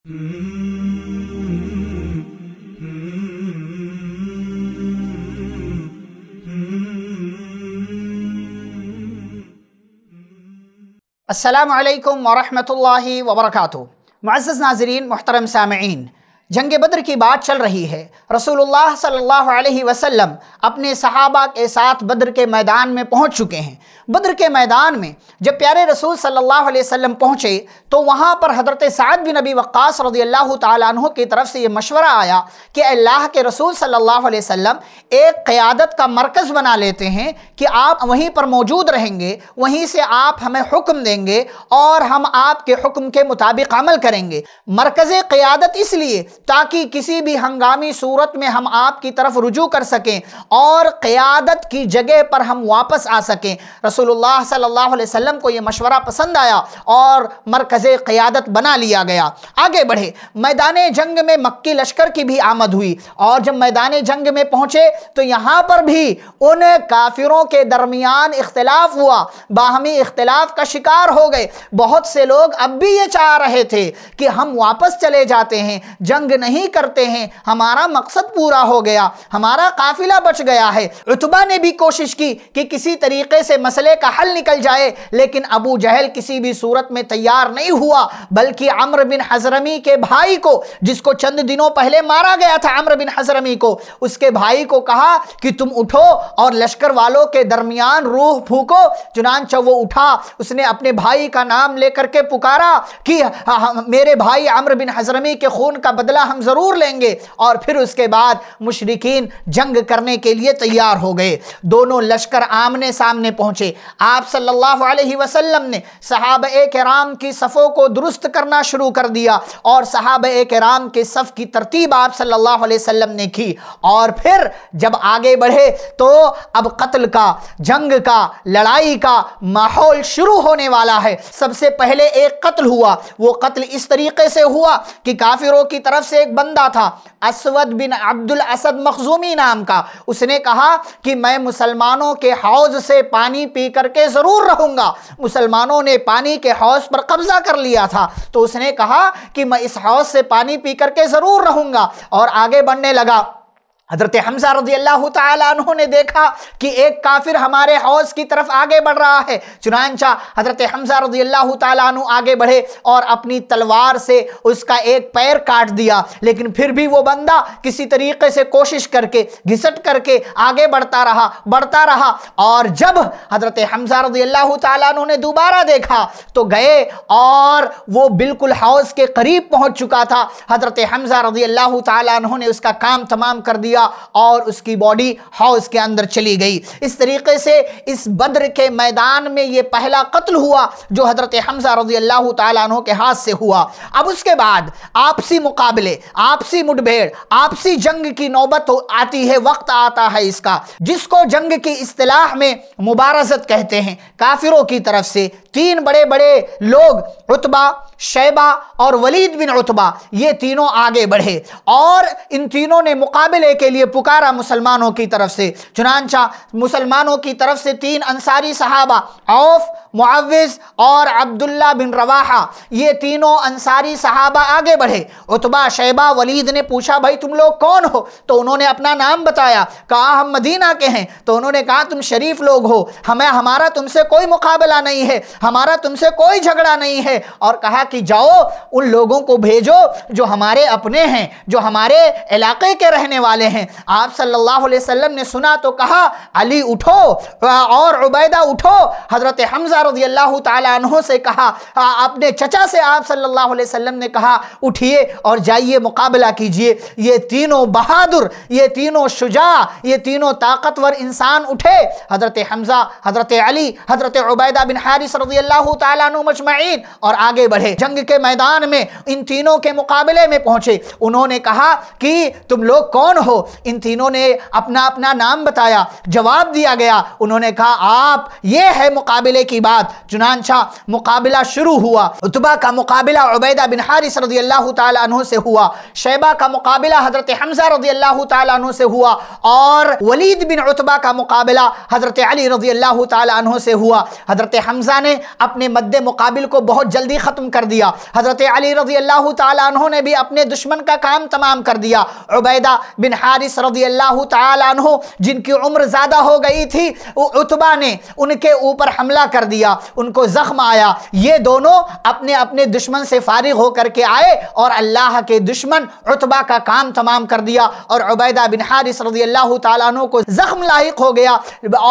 السلام عليكم ورحمة الله وبركاته معزز ناظرين محترم سامعين जंग बद्र की बात चल रही है रसूलुल्लाह सल्लल्लाहु अलैहि वसल्लम अपने सहाबा के साथ बद्र के मैदान में पहुंच चुके हैं बद्र के मैदान में जब प्यारे रसूल सल्लल्लाहु अलैहि वसल्लम पहुंचे तो वहां पर हज़रत साद बिन नबी वक्स रजी अल्लाह तु की तरफ से ये मशवरा आया कि अल्लाह के रसूल सल्लल्लाहु अलैहि वसल्लम एक क़्यादत का मरकज़ बना लेते हैं कि आप वहीं पर मौजूद रहेंगे वहीं से आप हमें हुक्म देंगे और हम आपके हुक्म के मुताबिक अमल करेंगे मरकज़ क़्यादत इसलिए ताकि किसी भी हंगामी सूरत में हम आपकी तरफ रुजू कर सकें और क़्यादत की जगह पर हम वापस आ सकें रसूलुल्लाह सल्लल्लाहु अलैहि वसल्लम को ये मशवरा पसंद आया और मरकज़ क़्यादत बना लिया गया आगे बढ़े मैदान जंग में मक्की लश्कर की भी आमद हुई और जब मैदान जंग में पहुँचे तो यहाँ पर भी उन काफिरों के दरमियान इख्तलाफ हुआ बाहमी इख्तलाफ का शिकार हो गए बहुत से लोग अब भी ये चाह रहे थे कि हम वापस चले जाते हैं जंग नहीं करते हैं हमारा मकसद पूरा हो गया हमारा काफिला बच गया है रुतबा ने भी कोशिश की कि किसी तरीके से मसले का हल निकल जाए लेकिन अबू जहल किसी भी सूरत में तैयार नहीं हुआ बल्कि अम्र बिन हजरमी के भाई को जिसको चंद दिनों पहले मारा गया था अम्र बिन हजरमी को उसके भाई को कहा कि तुम उठो और लश्कर वालों के दरमियान रूह फूको चुनाच वो उठा उसने अपने भाई का नाम लेकर के पुकारा कि हाँ, मेरे भाई अम्र बिन हजरमी के खून का बदला हम ज़रूर लेंगे और फिर उसके बाद मुशरकिन जंग करने के लिए तैयार हो गए दोनों लश्कर आमने सामने पहुँचे आप सल्लल्लाहु अलैहि वसल्लम ने सहाब कराम की सफ़ों को दुरुस्त करना शुरू कर दिया और सहाब कराम के सफ़ की तरतीब आप सल्लल्लाहु अलैहि वसल्लम ने की और फिर जब आगे बढ़े तो अब कत्ल का जंग का लड़ाई का माहौल शुरू होने वाला है सबसे पहले एक कत्ल हुआ वो कत्ल इस तरीके से हुआ कि काफिरों की तरफ से एक बंदा था असवद बिन अब्दुल असद मखजूमी नाम का उसने कहा कि मैं मुसलमानों के हौज से पानी पी करके ज़रूर रहूँगा मुसलमानों ने पानी के हौज पर कब्ज़ा कर लिया था तो उसने कहा कि मैं इस हौज से पानी पी करके ज़रूर रहूँगा और आगे बढ़ने लगा हजरत हमजा रजी अल्लाह तु ने देखा कि एक काफिर हमारे हौज की तरफ आगे बढ़ रहा है चुनानचा हजरत हमजा रजी अल्लाह तु आगे बढ़े और अपनी तलवार से उसका एक पैर काट दिया लेकिन फिर भी वो बंदा किसी तरीके से कोशिश करके घिसट करके आगे बढ़ता रहा बढ़ता रहा और जब हजरत हमजा रजी अल्लाह तु ने दोबारा देखा तो गए और वो बिल्कुल हौज के करीब पहुँच चुका था हजरत हमजा रजी अल्लाह तु ने उसका काम तमाम कर दिया किया और उसकी बॉडी हाउस के अंदर चली गई इस तरीके से इस बद्र के मैदान में ये पहला कत्ल हुआ जो हज़रत हमजा रजी अल्लाह तु के हाथ से हुआ अब उसके बाद आपसी मुकाबले आपसी मुठभेड़ आपसी जंग की नौबत आती है वक्त आता है इसका जिसको जंग की असलाह में मुबारसत कहते हैं काफिरों की तरफ से तीन बड़े बड़े लोग रुतबा शैबा और वलीद बिन रुतबा ये तीनों आगे बढ़े और इन तीनों ने मुकाबले के लिए पुकारा मुसलमानों की तरफ से चुनानचा मुसलमानों की तरफ से तीन अंसारी सहाबा औफ मुआविज और अब्दुल्ला बिन रवाहा ये तीनों अंसारी सहाबा आगे बढ़े उतबा शैबा वलीद ने पूछा भाई तुम लोग कौन हो तो उन्होंने अपना नाम बताया कहा हम मदीना के हैं तो उन्होंने कहा तुम शरीफ लोग हो हमें हमारा तुमसे कोई मुकाबला नहीं है हमारा तुमसे कोई झगड़ा नहीं है और कहा कि जाओ उन लोगों को भेजो जो हमारे अपने हैं जो हमारे इलाके के रहने वाले हैं हैं आप सल्लल्लाहु अलैहि वसल्लम ने सुना तो कहा अली उठो और उबैदा उठो हज़रत हमज़ा रजी अल्लाह तहों से कहा अपने चचा से आप सल्लल्लाहु अलैहि वसल्लम ने कहा उठिए और जाइए मुकाबला कीजिए ये तीनों बहादुर ये तीनों शुजा ये तीनों ताकतवर इंसान उठे हज़रत हमज़ा हज़रत अली हज़रत उबैदा बिन हारिस रजी अल्लाह तु मजमैन और आगे बढ़े जंग के मैदान में इन तीनों के मुकाबले में पहुंचे उन्होंने कहा कि तुम लोग कौन हो इन तीनों ने अपना अपना नाम बताया जवाब दिया गया उन्होंने कहा आप ये है मुकाबले की बात चुनानशा मुकाबला शुरू हुआ उतबा का मुकाबला उबैदा बिन हारिस रजी अल्लाह तु से हुआ शैबा का मुकाबला हज़रत हमजा रजी अल्लाह तु से हुआ और वलीद बिन उतबा का मुकाबला हज़रत अली रजी अल्लाह तु से हुआ हज़रत हमजा ने अपने मद्द मुकाबिल को बहुत जल्दी ख़त्म कर दिया हज़रत अली रजी अल्लाह तु ने भी अपने दुश्मन का काम तमाम कर दिया उबैदा बिन हारिस रजी अल्लाह तु जिनकी उम्र ज़्यादा हो गई थी उतबा ने उनके ऊपर हमला कर दिया उनको ज़ख्म आया ये दोनों अपने अपने दुश्मन से फारिग होकर के आए और अल्लाह के दुश्मन उतबा का काम तमाम कर दिया और उबैदा बिन हारिस रजी अल्लाह तु को ज़ख्म लाक हो गया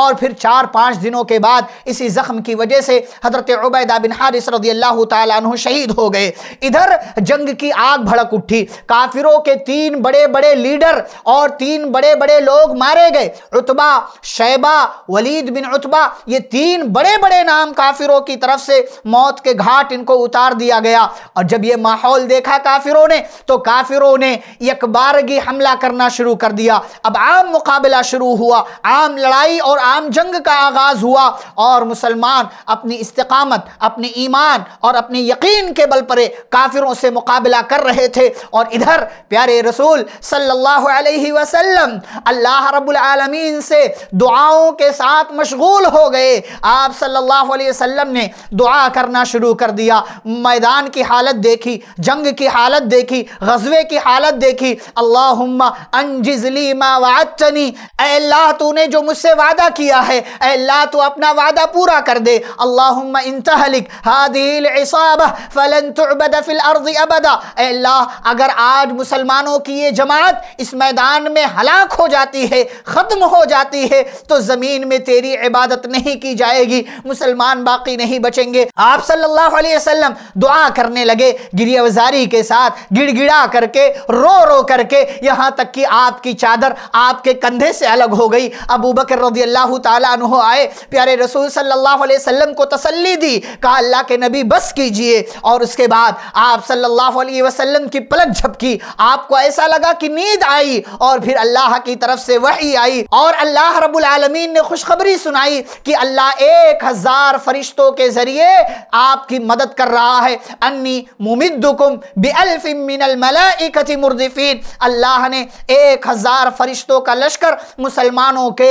और फिर चार पाँच दिनों के बाद इसी ज़ख्म की वजह से हज़रत उबैदा बिन हारिस रजी अल्लाह तु शहीद हो गए इधर जंग की आग भड़क उठी काफिरों के तीन बड़े बड़े लीडर और तीन बड़े बड़े लोग मारे गए उतबा शैबा वलीद बिन उतबा ये तीन बड़े बड़े नाम काफिरों की तरफ से मौत के घाट इनको उतार दिया गया और जब ये माहौल देखा काफिरों ने तो काफिरों ने एक बारगी हमला करना शुरू कर दिया अब आम मुकाबला शुरू हुआ आम लड़ाई और आम जंग का आगाज़ हुआ और मुसलमान अपनी इस्तकामत अपने ईमान और अपने यकीन के बल पर काफिरों से मुकाबला कर रहे थे और इधर प्यारे रसूल सल्लल्लाहु अलैहि वसल्लम अल्लाह रब्बुल आलमीन से दुआओं के साथ मशगूल हो गए आप सल्लल्लाहु अलैहि वसल्लम ने दुआ करना शुरू कर दिया मैदान की हालत देखी जंग की हालत देखी गजवे की हालत देखी अल्लाहुम्मा अनजिजली मा वादनी अल्लाह तूने जो मुझसे वादा किया है अल्लाह तू अपना वादा पूरा कर दे अल्लाहुम्मा इंतहलिक हादिल इसाबह फलन तुबद फिल अर्ज अबदा अल्लाह अगर आज मुसलमानों की ये जमात इस मैदान ईमान में हलाक हो जाती है ख़त्म हो जाती है तो ज़मीन में तेरी इबादत नहीं की जाएगी मुसलमान बाकी नहीं बचेंगे आप सल्लल्लाहु अलैहि वसल्लम दुआ करने लगे गिरियावजारी के साथ गिड़गिड़ा करके रो रो करके यहाँ तक कि आपकी चादर आपके कंधे से अलग हो गई अबू बकर रजी अल्लाह तु आए प्यारे रसूल सल्लल्लाहु अलैहि वसल्लम को तसल्ली दी कहा अल्लाह के नबी बस कीजिए और उसके बाद आप सल्लल्लाहु अलैहि वसल्लम की पलक झपकी आपको ऐसा लगा कि नींद आई और फिर अल्लाह की तरफ से वही आई और अल्लाह रब्बुल आलमीन ने खुशखबरी सुनाई कि अल्लाह एक हज़ार फरिश्तों के ज़रिए आपकी मदद कर रहा है अन्नी मुमिदुकुम बेअलफ़िनमलाकती अल्लाह ने एक हज़ार फरिश्तों का लश्कर मुसलमानों के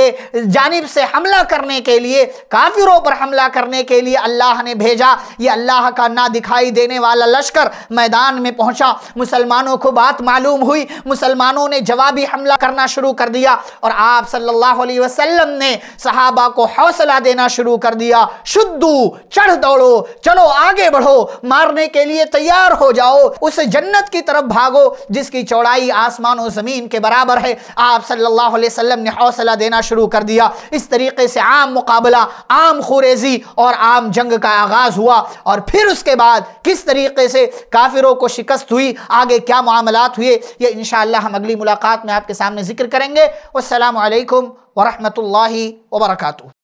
जानब से हमला करने के लिए काफिरों पर हमला करने के लिए अल्लाह ने भेजा ये अल्लाह का ना दिखाई देने वाला लश्कर मैदान में पहुंचा मुसलमानों को बात मालूम हुई मुसलमानों ने जवाब भी हमला करना शुरू कर दिया और आप सल्लल्लाहु अलैहि वसल्लम ने सहाबा को हौसला देना शुरू कर दिया शुद्धू चढ़ दौड़ो चलो आगे बढ़ो मारने के लिए तैयार हो जाओ उस जन्नत की तरफ भागो जिसकी चौड़ाई आसमान और ज़मीन के बराबर है आप सल्लल्लाहु अलैहि वसल्लम ने हौसला देना शुरू कर दिया इस तरीके से आम मुकाबला आम खुरेजी और आम जंग का आगाज़ हुआ और फिर उसके बाद किस तरीके से काफिरों को शिकस्त हुई आगे क्या मामला हुए ये इन हम अगली मुलाकात में में आपके सामने जिक्र करेंगे असलकम वरहमल वर्का